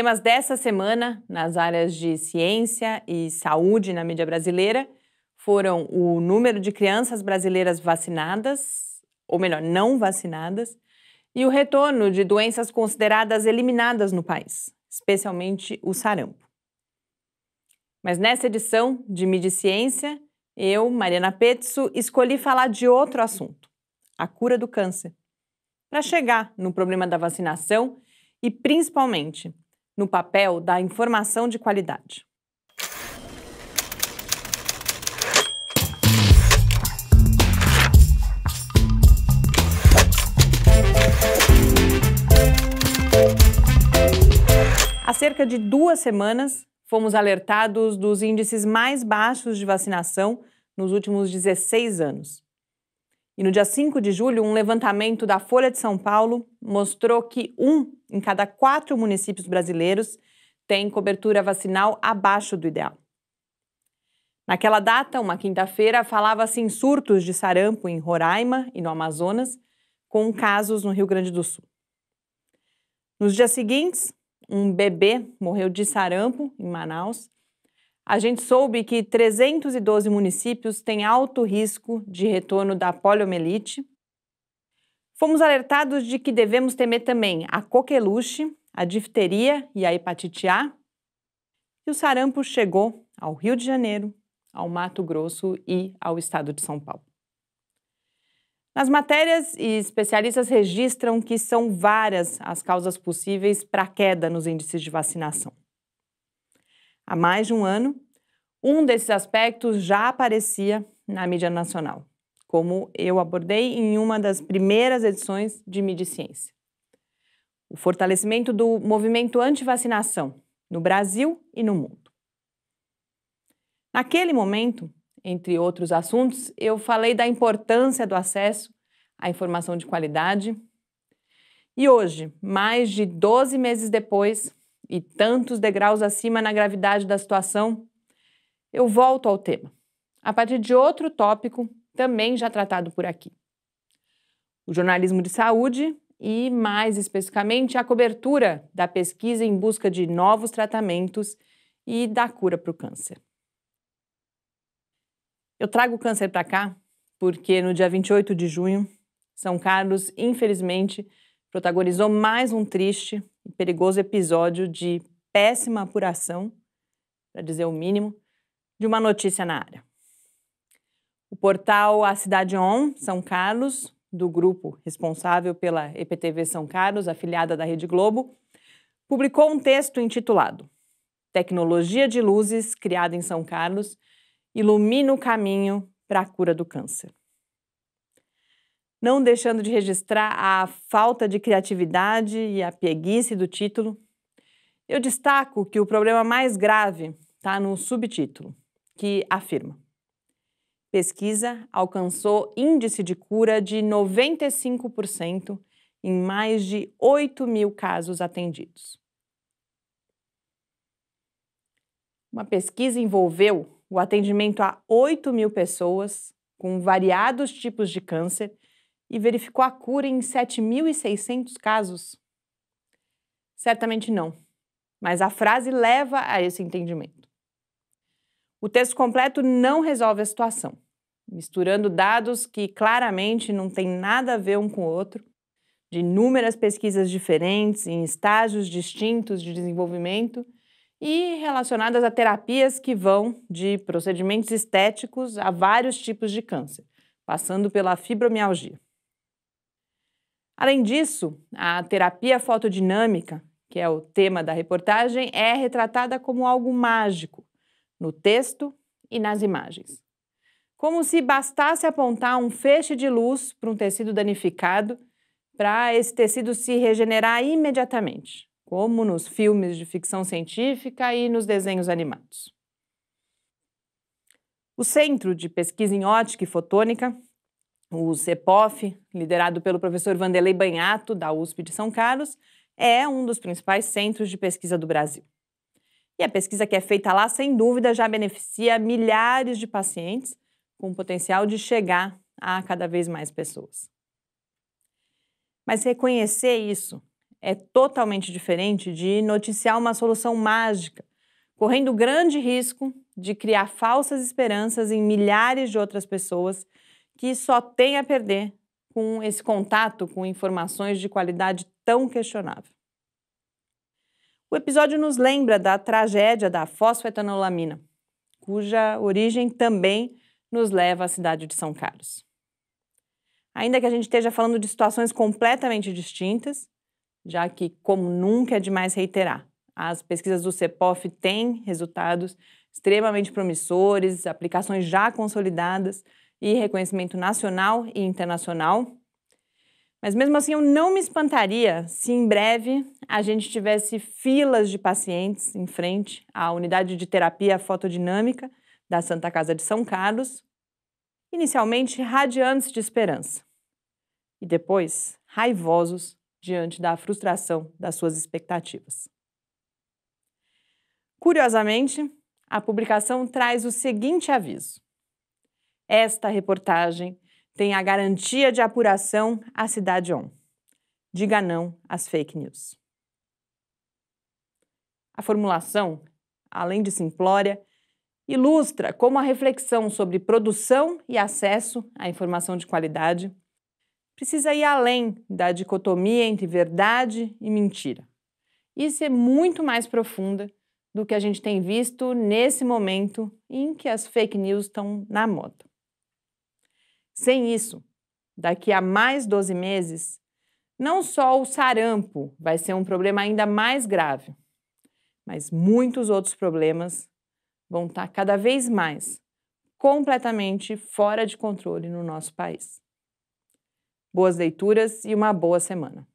Temas dessa semana nas áreas de ciência e saúde na mídia brasileira foram o número de crianças brasileiras vacinadas, ou melhor, não vacinadas, e o retorno de doenças consideradas eliminadas no país, especialmente o sarampo. Mas nessa edição de Mídia Ciência, eu, Mariana Petzo, escolhi falar de outro assunto, a cura do câncer, para chegar no problema da vacinação e, principalmente, no papel da informação de qualidade. Há cerca de duas semanas, fomos alertados dos índices mais baixos de vacinação nos últimos 16 anos. E no dia 5 de julho, um levantamento da Folha de São Paulo mostrou que um em cada quatro municípios brasileiros tem cobertura vacinal abaixo do ideal. Naquela data, uma quinta-feira, falava-se em surtos de sarampo em Roraima e no Amazonas, com casos no Rio Grande do Sul. Nos dias seguintes, um bebê morreu de sarampo em Manaus a gente soube que 312 municípios têm alto risco de retorno da poliomielite. Fomos alertados de que devemos temer também a coqueluche, a difteria e a hepatite A. E o sarampo chegou ao Rio de Janeiro, ao Mato Grosso e ao estado de São Paulo. Nas matérias, especialistas registram que são várias as causas possíveis para a queda nos índices de vacinação há mais de um ano, um desses aspectos já aparecia na mídia nacional, como eu abordei em uma das primeiras edições de Mídia e Ciência. O fortalecimento do movimento anti-vacinação no Brasil e no mundo. Naquele momento, entre outros assuntos, eu falei da importância do acesso à informação de qualidade. E hoje, mais de 12 meses depois, e tantos degraus acima na gravidade da situação, eu volto ao tema, a partir de outro tópico também já tratado por aqui. O jornalismo de saúde e, mais especificamente, a cobertura da pesquisa em busca de novos tratamentos e da cura para o câncer. Eu trago o câncer para cá porque no dia 28 de junho, São Carlos, infelizmente, protagonizou mais um triste e perigoso episódio de péssima apuração, para dizer o mínimo, de uma notícia na área. O portal A Cidade On, São Carlos, do grupo responsável pela EPTV São Carlos, afiliada da Rede Globo, publicou um texto intitulado Tecnologia de Luzes Criada em São Carlos Ilumina o Caminho para a Cura do Câncer não deixando de registrar a falta de criatividade e a preguiça do título, eu destaco que o problema mais grave está no subtítulo, que afirma: pesquisa alcançou índice de cura de 95% em mais de 8 mil casos atendidos. Uma pesquisa envolveu o atendimento a 8 mil pessoas com variados tipos de câncer e verificou a cura em 7.600 casos? Certamente não, mas a frase leva a esse entendimento. O texto completo não resolve a situação, misturando dados que claramente não têm nada a ver um com o outro, de inúmeras pesquisas diferentes em estágios distintos de desenvolvimento e relacionadas a terapias que vão de procedimentos estéticos a vários tipos de câncer, passando pela fibromialgia. Além disso, a terapia fotodinâmica, que é o tema da reportagem, é retratada como algo mágico no texto e nas imagens. Como se bastasse apontar um feixe de luz para um tecido danificado para esse tecido se regenerar imediatamente, como nos filmes de ficção científica e nos desenhos animados. O Centro de Pesquisa em Ótica e Fotônica o CEPOF, liderado pelo professor Vanderlei Banhato, da USP de São Carlos, é um dos principais centros de pesquisa do Brasil. E a pesquisa que é feita lá, sem dúvida, já beneficia milhares de pacientes, com o potencial de chegar a cada vez mais pessoas. Mas reconhecer isso é totalmente diferente de noticiar uma solução mágica, correndo grande risco de criar falsas esperanças em milhares de outras pessoas que só tem a perder com esse contato com informações de qualidade tão questionável. O episódio nos lembra da tragédia da fosfetanolamina, cuja origem também nos leva à cidade de São Carlos. Ainda que a gente esteja falando de situações completamente distintas, já que, como nunca é demais reiterar, as pesquisas do CEPOF têm resultados extremamente promissores, aplicações já consolidadas, e reconhecimento nacional e internacional. Mas mesmo assim, eu não me espantaria se em breve a gente tivesse filas de pacientes em frente à unidade de terapia fotodinâmica da Santa Casa de São Carlos, inicialmente radiantes de esperança e depois raivosos diante da frustração das suas expectativas. Curiosamente, a publicação traz o seguinte aviso: esta reportagem tem a garantia de apuração à Cidade On. Diga não às fake news. A formulação, além de simplória, ilustra como a reflexão sobre produção e acesso à informação de qualidade precisa ir além da dicotomia entre verdade e mentira e ser é muito mais profunda do que a gente tem visto nesse momento em que as fake news estão na moda. Sem isso, daqui a mais 12 meses, não só o sarampo vai ser um problema ainda mais grave, mas muitos outros problemas vão estar tá cada vez mais completamente fora de controle no nosso país. Boas leituras e uma boa semana.